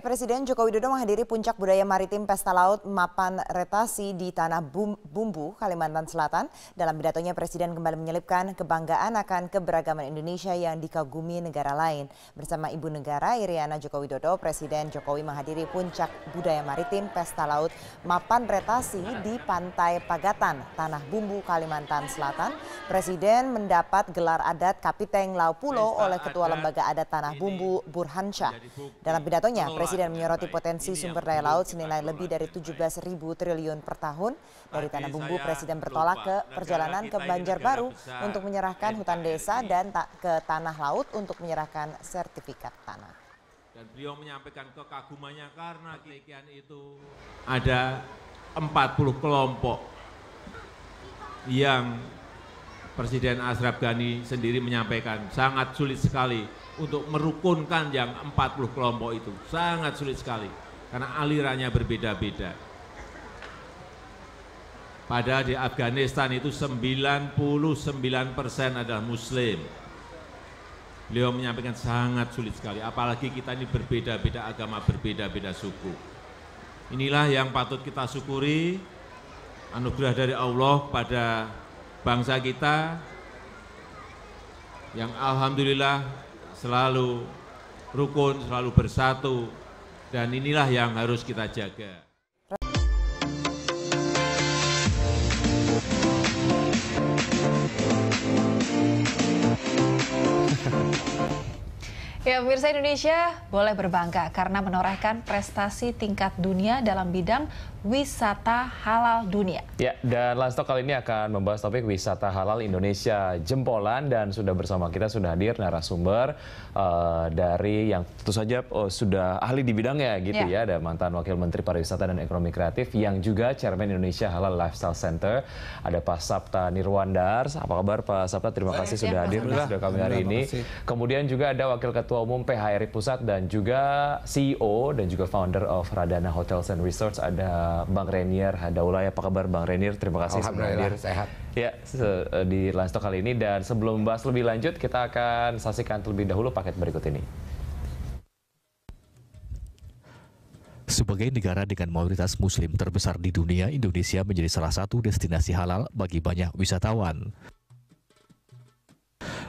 Presiden Joko Widodo menghadiri puncak budaya maritim Pesta Laut Mapan Retasi di Tanah Bumbu, Kalimantan Selatan. Dalam pidatonya Presiden kembali menyelipkan kebanggaan akan keberagaman Indonesia yang dikagumi negara lain. Bersama Ibu Negara Iriana Joko Widodo, Presiden Jokowi menghadiri puncak budaya maritim Pesta Laut Mapan Retasi di Pantai Pagatan, Tanah Bumbu, Kalimantan Selatan. Presiden mendapat gelar adat Kapiteng Laupulo Pulau oleh Ketua Lembaga Adat Tanah Bumbu Burhansyah. Dalam pidatonya, Presiden Presiden menyoroti nah, potensi sumber daya laut senilai lebih dari 17 ribu triliun per tahun. Nah, dari Tanah Bumbu, Presiden bertolak ke perjalanan ke Banjarbaru untuk menyerahkan hutan desa dan ke Tanah Laut untuk menyerahkan sertifikat tanah. Dan beliau menyampaikan kekagumannya karena kegiatan itu ada 40 kelompok yang Presiden Ashraf Ghani sendiri menyampaikan sangat sulit sekali untuk merukunkan yang 40 kelompok itu. Sangat sulit sekali karena alirannya berbeda-beda. Pada di Afghanistan itu 99 persen adalah Muslim. Beliau menyampaikan sangat sulit sekali, apalagi kita ini berbeda-beda agama, berbeda-beda suku. Inilah yang patut kita syukuri, anugerah dari Allah pada bangsa kita yang alhamdulillah selalu rukun, selalu bersatu dan inilah yang harus kita jaga. Ya, pemirsa Indonesia boleh berbangga karena menorehkan prestasi tingkat dunia dalam bidang wisata halal dunia. Ya, dan Lastok kali ini akan membahas topik wisata halal Indonesia jempolan dan sudah bersama kita sudah hadir narasumber uh, dari yang tentu saja oh, sudah ahli di bidangnya gitu ya. ya. Ada mantan Wakil Menteri Pariwisata dan Ekonomi Kreatif yang juga Chairman Indonesia Halal Lifestyle Center. Ada Pak Sapta Nirwandar. Apa kabar Pak Sapta? Terima kasih Baik, ya, sudah ya, hadir sudah kami hari ini. Kemudian juga ada Wakil Ketua Ketua Umum PHRI Pusat dan juga CEO dan juga founder of Radana Hotels and Resorts ada Bang Renier Hadaulay. Apa kabar Bang Renier? Terima kasih sudah hadir. sehat. Ya, eh, di Lunch kali ini dan sebelum membahas lebih lanjut kita akan saksikan terlebih dahulu paket berikut ini. Sebagai negara dengan mayoritas muslim terbesar di dunia, Indonesia menjadi salah satu destinasi halal bagi banyak wisatawan.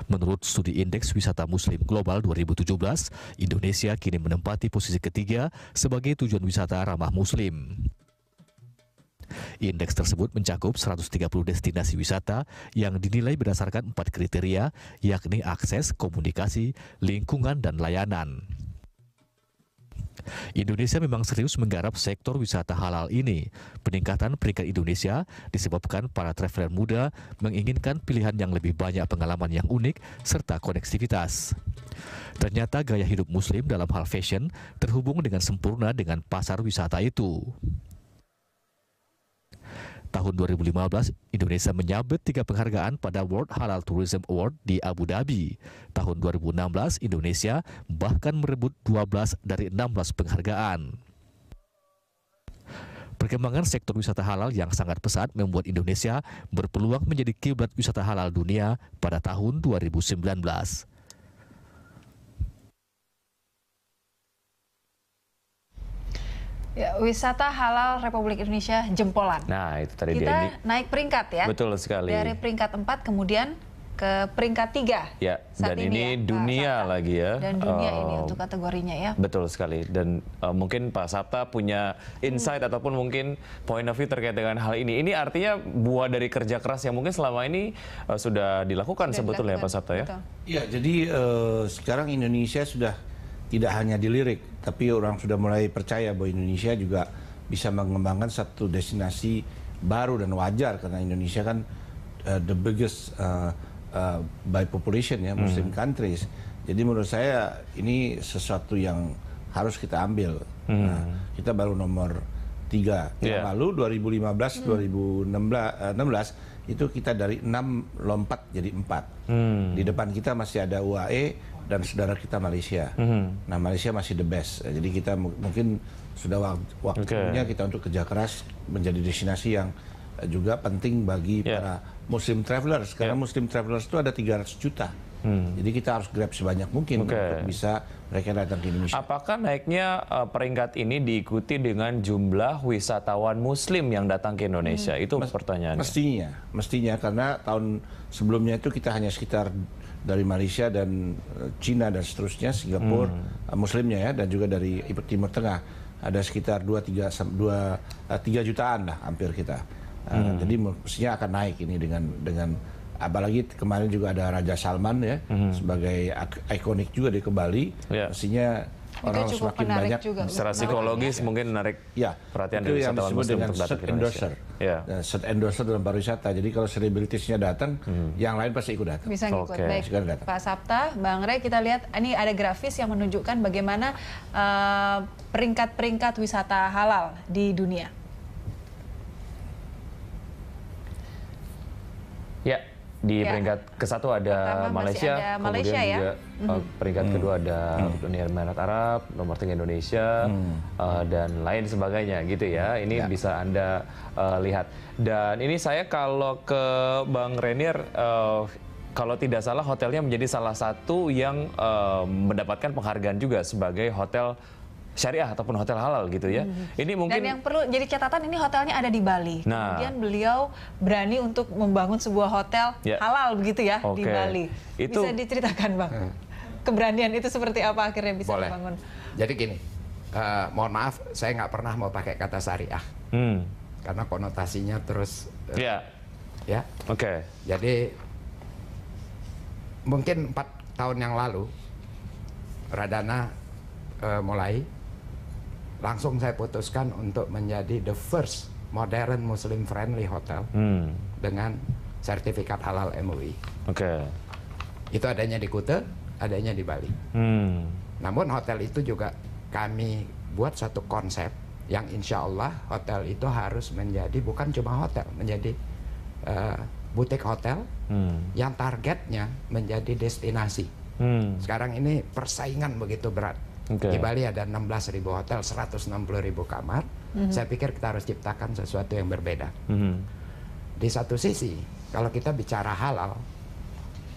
Menurut studi Indeks Wisata Muslim Global 2017, Indonesia kini menempati posisi ketiga sebagai tujuan wisata ramah muslim. Indeks tersebut mencakup 130 destinasi wisata yang dinilai berdasarkan empat kriteria, yakni akses, komunikasi, lingkungan, dan layanan. Indonesia memang serius menggarap sektor wisata halal ini. Peningkatan peringkat Indonesia disebabkan para traveler muda menginginkan pilihan yang lebih banyak pengalaman yang unik serta konektivitas. Ternyata gaya hidup muslim dalam hal fashion terhubung dengan sempurna dengan pasar wisata itu. Tahun 2015, Indonesia menyabet tiga penghargaan pada World Halal Tourism Award di Abu Dhabi. Tahun 2016, Indonesia bahkan merebut 12 dari 16 penghargaan. Perkembangan sektor wisata halal yang sangat pesat membuat Indonesia berpeluang menjadi kiblat wisata halal dunia pada tahun 2019. Ya, wisata halal Republik Indonesia jempolan. Nah, itu tadi kita dia naik peringkat ya. Betul sekali. Dari peringkat 4 kemudian ke peringkat 3. Ya, dan ini, ini ya, dunia Sabta. lagi ya. Dan dunia uh, ini untuk kategorinya ya. Betul sekali. Dan uh, mungkin Pak Sabta punya insight hmm. ataupun mungkin point of view terkait dengan hal ini. Ini artinya buah dari kerja keras yang mungkin selama ini uh, sudah dilakukan sudah sebetulnya ya, dilakukan. Pak Sabta ya. Betul. Ya, jadi uh, sekarang Indonesia sudah tidak hanya dilirik, tapi orang sudah mulai percaya bahwa Indonesia juga bisa mengembangkan satu destinasi baru dan wajar karena Indonesia kan uh, the biggest uh, uh, by population ya hmm. Muslim hmm. countries. Jadi menurut saya ini sesuatu yang harus kita ambil. Hmm. Nah, kita baru nomor tiga yeah. yang iya. lalu 2015 hmm. 2016 uh, 16 itu kita dari enam lompat jadi empat. Hmm. Di depan kita masih ada UAE dan saudara kita Malaysia. Mm-hmm. Nah Malaysia masih the best. Ya, jadi kita mungkin sudah waktunya okay. kita untuk kerja keras menjadi destinasi yang eh, juga penting bagi yeah. para Muslim travelers. Ya. Karena yeah. Muslim travelers itu ada 300 juta. Hmm. Jadi kita harus grab sebanyak mungkin okay. untuk bisa mereka datang ke Indonesia. Apakah naiknya uh, peringkat ini diikuti dengan jumlah wisatawan Muslim yang datang ke Indonesia? Hmm. Itu Mas pertanyaannya. Mestinya, mestinya karena tahun sebelumnya itu kita hanya sekitar dari Malaysia dan eh, Cina dan seterusnya Singapura hmm. Eh, muslimnya ya dan juga dari Timur Tengah ada sekitar 2 tiga 2 3 eh, jutaan lah hampir kita. Hmm. Uh, jadi mestinya akan naik ini dengan dengan apalagi kemarin juga ada Raja Salman ya hmm. sebagai ikonik juga di kembali Yeah. Mestinya orang cukup semakin banyak juga. secara psikologis ya. mungkin menarik ya. perhatian itu dari yang disebut dengan set endorser ya. ya. set endorser dalam pariwisata jadi kalau selebritisnya datang hmm. yang lain pasti ikut datang bisa ikut okay. baik datang. Pak Sapta Bang Ray, kita lihat ini ada grafis yang menunjukkan bagaimana eh, peringkat-peringkat uh, peringkat -peringkat wisata halal di dunia di ya. peringkat ke satu ada Pertama Malaysia, ada kemudian ya? juga mm uh, peringkat mm. kedua ada mm. Uni Emirat Arab, nomor tiga Indonesia mm. uh, dan lain sebagainya gitu ya. Ini ya. bisa anda uh, lihat. Dan ini saya kalau ke Bang Renier. Uh, kalau tidak salah hotelnya menjadi salah satu yang uh, mendapatkan penghargaan juga sebagai hotel syariah ataupun hotel halal gitu ya. Hmm. Ini mungkin Dan yang perlu jadi catatan ini hotelnya ada di Bali. Nah, Kemudian beliau berani untuk membangun sebuah hotel ya. halal begitu ya okay. di Bali. Itu... Bisa diceritakan Bang. Hmm. Keberanian itu seperti apa akhirnya bisa Boleh. membangun? Jadi gini, uh, mohon maaf saya nggak pernah mau pakai kata syariah. Hmm. Karena konotasinya terus uh, Ya. Ya. Oke. Okay. Jadi mungkin empat tahun yang lalu Radana uh, eh, mulai langsung saya putuskan untuk menjadi the first modern muslim friendly hotel hmm. dengan sertifikat halal MUI. E. Oke. Okay. Itu adanya di Kuta, adanya di Bali. Hmm. Namun hotel itu juga kami buat satu konsep yang insya Allah hotel itu harus menjadi bukan cuma hotel, menjadi uh, butik hotel hmm. yang targetnya menjadi destinasi. Hmm. Sekarang ini persaingan begitu berat Okay. Di Bali ada 16.000 ribu hotel, 160.000 ribu kamar. Mm -hmm. Saya pikir kita harus ciptakan sesuatu yang berbeda. Mm -hmm. Di satu sisi, kalau kita bicara halal,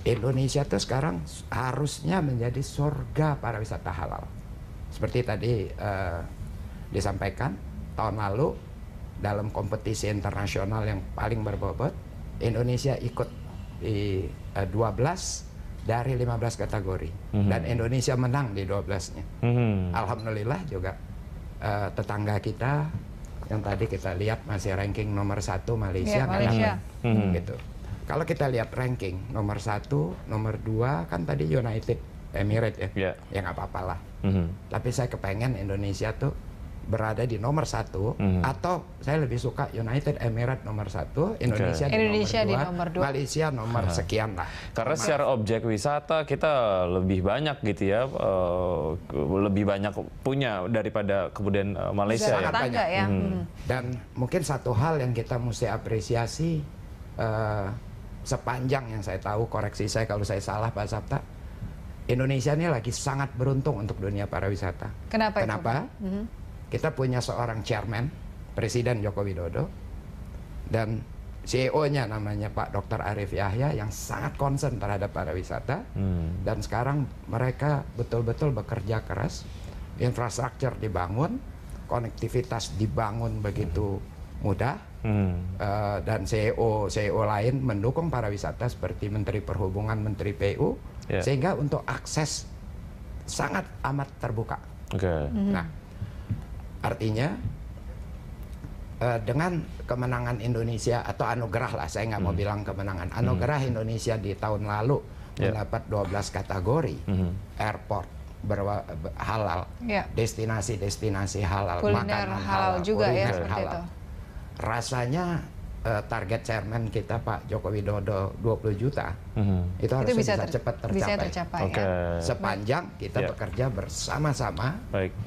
Indonesia itu sekarang harusnya menjadi surga para wisata halal. Seperti tadi uh, disampaikan tahun lalu dalam kompetisi internasional yang paling berbobot, Indonesia ikut di uh, eh, 12 dari 15 kategori mm-hmm. dan Indonesia menang di 12-nya. Mm-hmm. Alhamdulillah juga uh, tetangga kita yang tadi kita lihat masih ranking nomor satu Malaysia, yeah, Malaysia. kan mm-hmm. gitu. Kalau kita lihat ranking nomor satu, nomor dua kan tadi United Emirates ya, yeah. yang apa-apalah. Mm-hmm. Tapi saya kepengen Indonesia tuh berada di nomor satu mm. atau saya lebih suka United Emirates nomor satu, Indonesia, okay. di, Indonesia nomor dua, di nomor dua, Malaysia nomor ha. sekian lah. Karena nomor secara objek wisata kita lebih banyak gitu ya, uh, lebih banyak punya daripada kemudian uh, Malaysia ya. Banyak. Ya. Hmm. hmm. Dan mungkin satu hal yang kita mesti apresiasi uh, sepanjang yang saya tahu, koreksi saya kalau saya salah Pak Sabta, Indonesia ini lagi sangat beruntung untuk dunia pariwisata. Kenapa? Kenapa? Itu? Hmm. Kita punya seorang chairman, Presiden Joko Widodo, dan CEO-nya namanya Pak Dr. Arief Yahya yang sangat concern terhadap pariwisata. Hmm. Dan sekarang mereka betul-betul bekerja keras, infrastruktur dibangun, konektivitas dibangun begitu mudah. Hmm. Uh, dan CEO CEO lain mendukung para wisata seperti Menteri Perhubungan, Menteri PU, yeah. sehingga untuk akses sangat amat terbuka. Okay. -hmm. Nah, Artinya uh, dengan kemenangan Indonesia atau anugerah lah saya nggak mau hmm. bilang kemenangan hmm. anugerah hmm. Indonesia di tahun lalu yeah. mendapat 12 kategori hmm. airport berwa, halal ya. destinasi destinasi destinasi halal kuliner makanan halal, halal juga ya, kuliner ya halal. itu rasanya uh, target chairman kita Pak Joko Widodo 20 juta, hmm itu harus bisa, bisa ter cepat tercapai. Bisa tercapai okay. ya. Sepanjang kita yeah. bekerja bersama-sama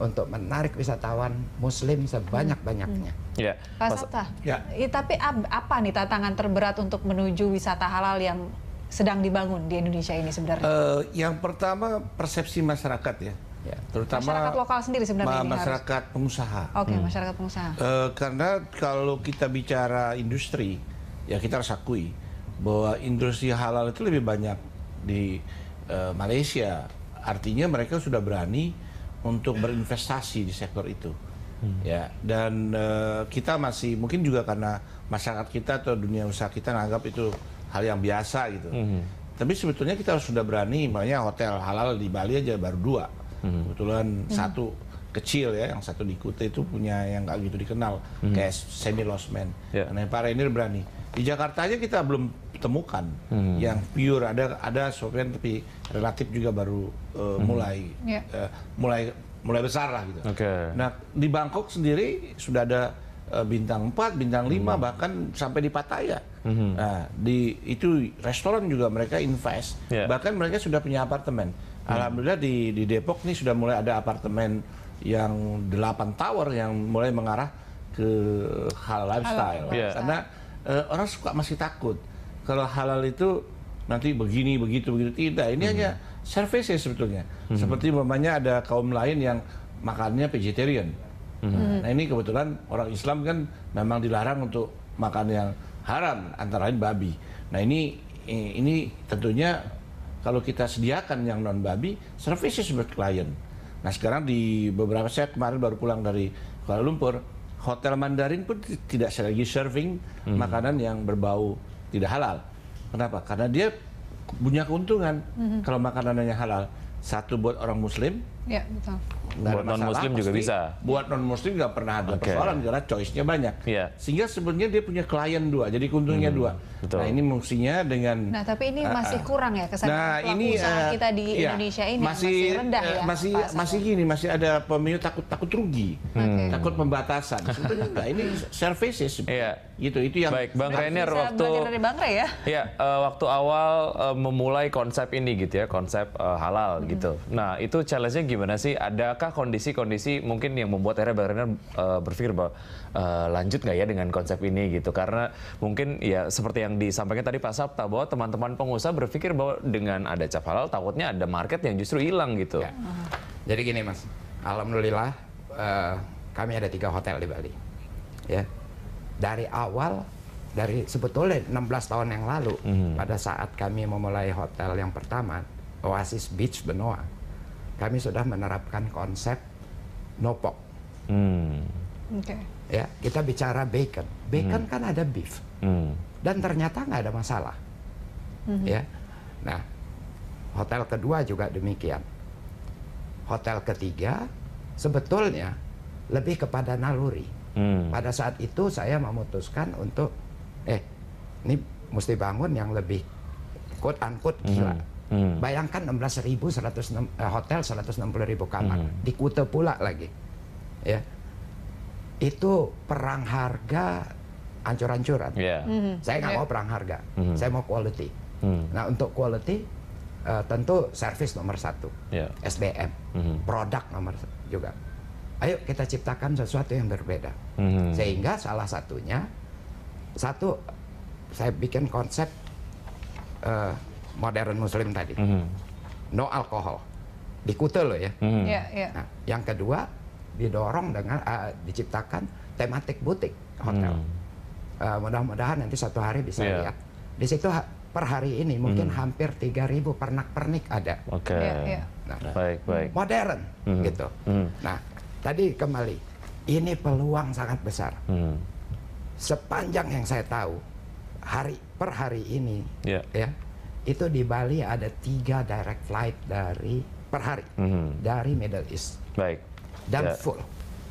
untuk menarik wisatawan Muslim sebanyak-banyaknya. Mm. Yeah. Pak Sabta, yeah. ya, tapi apa nih tantangan terberat untuk menuju wisata halal yang sedang dibangun di Indonesia ini sebenarnya? Uh, yang pertama persepsi masyarakat ya Ya, terutama masyarakat lokal sendiri sebenarnya ma masyarakat harus. pengusaha. Oke, okay, hmm. masyarakat pengusaha. E, karena kalau kita bicara industri, ya kita harus akui bahwa industri halal itu lebih banyak di e, Malaysia. Artinya mereka sudah berani untuk berinvestasi di sektor itu. Hmm. Ya, dan e, kita masih mungkin juga karena masyarakat kita atau dunia usaha kita menganggap itu hal yang biasa gitu. Hmm. Tapi sebetulnya kita sudah berani, makanya hotel halal di Bali aja baru dua hmm. kebetulan hmm. satu kecil ya yang satu di Kute itu punya yang nggak gitu dikenal hmm. kayak semi losman yeah. nah para ini berani di Jakarta aja kita belum temukan hmm. yang pure ada ada software tapi relatif juga baru uh, hmm. mulai yeah. Ya. uh, mulai mulai besar lah gitu. Okay. Nah di Bangkok sendiri sudah ada eh, bintang 4, bintang 5 hmm. bahkan sampai di Pattaya. Hmm. Nah di itu restoran juga mereka invest yeah. bahkan mereka sudah punya apartemen Alhamdulillah di di Depok nih sudah mulai ada apartemen yang 8 tower yang mulai mengarah ke hal lifestyle. Yeah. Iya. Karena uh, orang suka masih takut kalau halal itu nanti begini begitu begitu tidak. Ini hmm. hanya ya sebetulnya. Hmm. Seperti umpamanya ada kaum lain yang makannya vegetarian. Hmm. Nah ini kebetulan orang Islam kan memang dilarang untuk makan yang haram antara lain babi. Nah ini ini tentunya kalau kita sediakan yang non babi services buat klien nah sekarang di beberapa saya kemarin baru pulang dari Kuala Lumpur hotel Mandarin pun tidak lagi serving hmm. makanan yang berbau tidak halal kenapa karena dia punya keuntungan hmm. kalau makanannya halal satu buat orang muslim ya betul buat non muslim juga bisa buat non muslim nggak pernah ada okay. persoalan karena choice-nya banyak yeah. sehingga sebenarnya dia punya klien dua jadi keuntungannya hmm. dua Betul. Nah ini fungsinya dengan Nah tapi ini ah, masih ah. kurang ya kesadaran nah, pelaku ini, usaha uh, kita di iya, Indonesia ini masih, masih rendah eh, ya masih masih gini masih ada pemilu takut takut rugi hmm. takut pembatasan sebenarnya ini services iya. gitu itu yang baik Bang nah, Rainer waktu dari Bang Re ya ya uh, waktu awal uh, memulai konsep ini gitu ya konsep uh, halal hmm. gitu nah itu challenge-nya gimana sih adakah kondisi-kondisi mungkin yang membuat akhirnya Bang Rainer uh, berpikir bahwa uh, lanjut nggak ya dengan konsep ini gitu karena mungkin ya seperti yang yang disampaikan tadi Pak Sabta bahwa teman-teman pengusaha berpikir bahwa dengan ada cap halal takutnya ada market yang justru hilang gitu. Ya. Jadi gini Mas, alhamdulillah uh, kami ada tiga hotel di Bali. Ya. Dari awal dari sebetulnya 16 tahun yang lalu mm. pada saat kami memulai hotel yang pertama Oasis Beach Benoa, kami sudah menerapkan konsep no pork. Mm. Okay. Ya, kita bicara bacon. Bacon hmm. kan ada beef hmm. dan ternyata nggak ada masalah hmm. ya nah hotel kedua juga demikian hotel ketiga sebetulnya lebih kepada naluri hmm. pada saat itu saya memutuskan untuk eh ini mesti bangun yang lebih quote unquote hmm. gila hmm. Bayangkan 16.100 eh, hotel 160.000 kamar hmm. di Kuta pula lagi. Ya. Itu perang harga ancur-ancuran. Yeah. Mm-hmm. Saya nggak yeah. mau perang harga, mm-hmm. saya mau quality. mm Nah untuk quality uh, tentu service nomor satu, yeah. SDM, mm-hmm. produk nomor juga. Ayo kita ciptakan sesuatu yang berbeda, mm-hmm. sehingga salah satunya satu saya bikin konsep uh, modern Muslim tadi, mm-hmm. no alkohol di Kute loh ya. Mm-hmm. Yeah, yeah. Nah, yang kedua didorong dengan uh, diciptakan tematik butik hotel. Mm-hmm uh, mudah-mudahan nanti satu hari bisa yeah. lihat di situ per hari ini mungkin mm. hampir 3000 pernak-pernik ada. Oke. Okay. Yeah, yeah. Nah, baik, baik. Modern mm. gitu. mm. Nah, tadi kembali ini peluang sangat besar. mm. Sepanjang yang saya tahu hari per hari ini yeah. ya itu di Bali ada tiga direct flight dari per hari hmm. dari Middle East. Baik. Dan yeah. full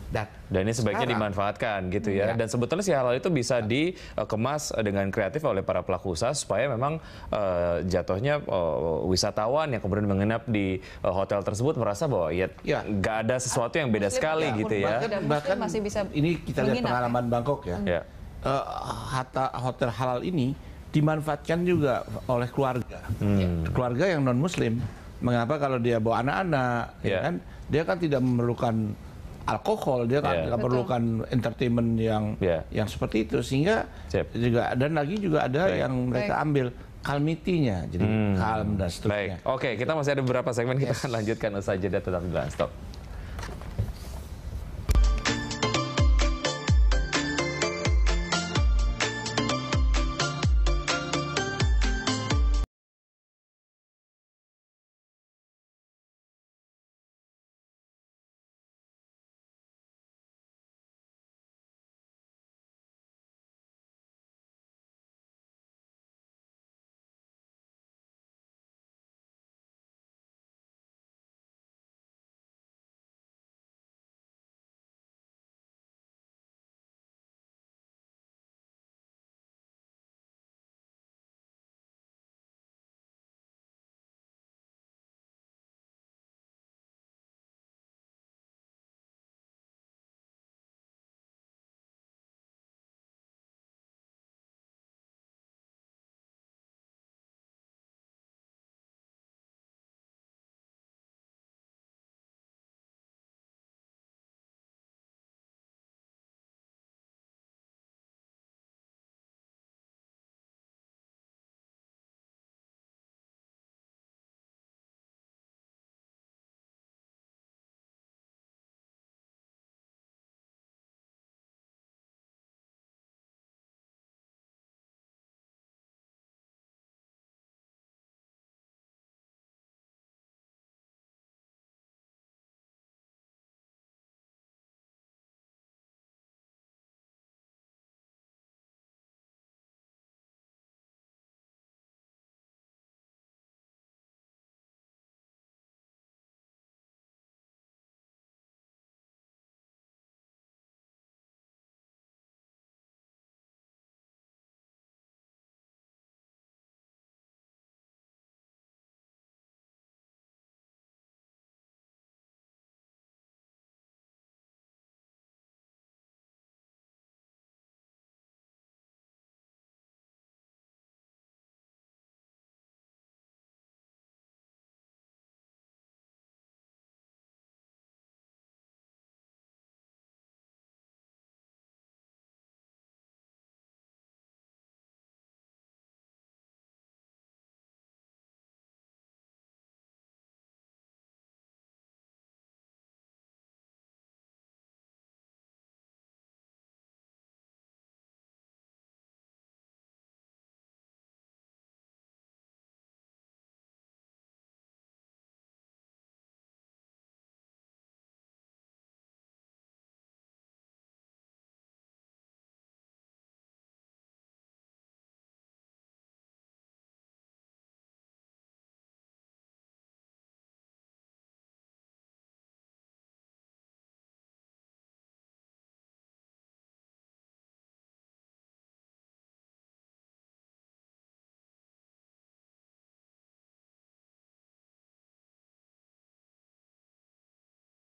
dan, Dan ini sebaiknya sekarang, dimanfaatkan gitu ya. ya. Dan sebetulnya si halal itu bisa ya. dikemas dengan kreatif oleh para pelaku usaha supaya memang uh, jatuhnya uh, wisatawan yang kemudian menginap di uh, hotel tersebut merasa bahwa ya iya. nggak ya. ada sesuatu yang beda muslim sekali gitu ya. Bahkan, masih bisa ini kita lihat pengalaman ya. Bangkok ya. ya. Uh, hata, hotel halal ini dimanfaatkan juga oleh keluarga. Hmm. Keluarga yang non muslim. Mengapa kalau dia bawa anak-anak yeah. ya iya. kan dia kan tidak memerlukan alkohol dia kan yeah. Iya. kan memerlukan entertainment yang yeah. yang seperti itu sehingga Sip. juga dan lagi juga ada Baik. yang mereka Baik. ambil kalmitinya jadi hmm. kalm dan seterusnya. Oke, okay, kita masih ada beberapa segmen yes. kita akan lanjutkan usaha jeda tetap di Stop.